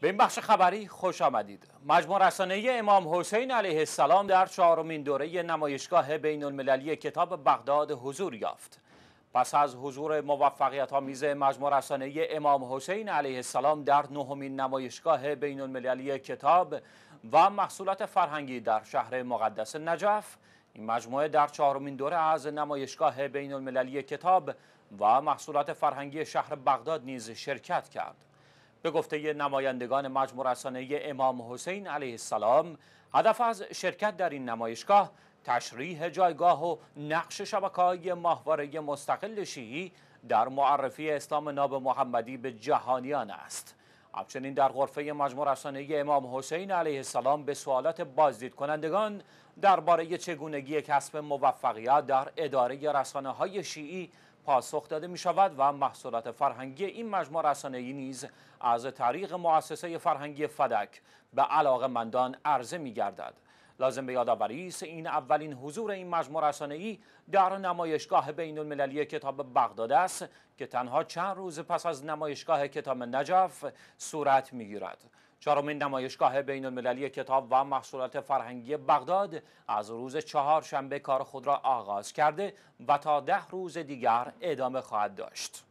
به این بخش خبری خوش آمدید مجموع رسانه امام حسین علیه السلام در چهارمین دوره نمایشگاه بین المللی کتاب بغداد حضور یافت پس از حضور موفقیت آمیز مجموع رسانه امام حسین علیه السلام در نهمین نمایشگاه بین المللی کتاب و محصولات فرهنگی در شهر مقدس نجف این مجموعه در چهارمین دوره از نمایشگاه بین المللی کتاب و محصولات فرهنگی شهر بغداد نیز شرکت کرد به گفته نمایندگان مجموع رسانه امام حسین علیه السلام هدف از شرکت در این نمایشگاه تشریح جایگاه و نقش های ماهواره مستقل شیعی در معرفی اسلام ناب محمدی به جهانیان است همچنین در غرفه مجموع رسانه امام حسین علیه السلام به سوالات بازدید کنندگان درباره چگونگی کسب موفقیت در اداره رسانه های شیعی پاسخ داده می شود و محصولات فرهنگی این رسانه ای نیز از طریق مؤسسه فرهنگی فدک به علاقه مندان عرضه می گردد. لازم به یادآوری است این اولین حضور این رسانه ای در نمایشگاه بین المللی کتاب بغداد است که تنها چند روز پس از نمایشگاه کتاب نجف صورت می گیرد. چهارمین نمایشگاه بین المللی کتاب و محصولات فرهنگی بغداد از روز چهارشنبه شنبه کار خود را آغاز کرده و تا ده روز دیگر ادامه خواهد داشت.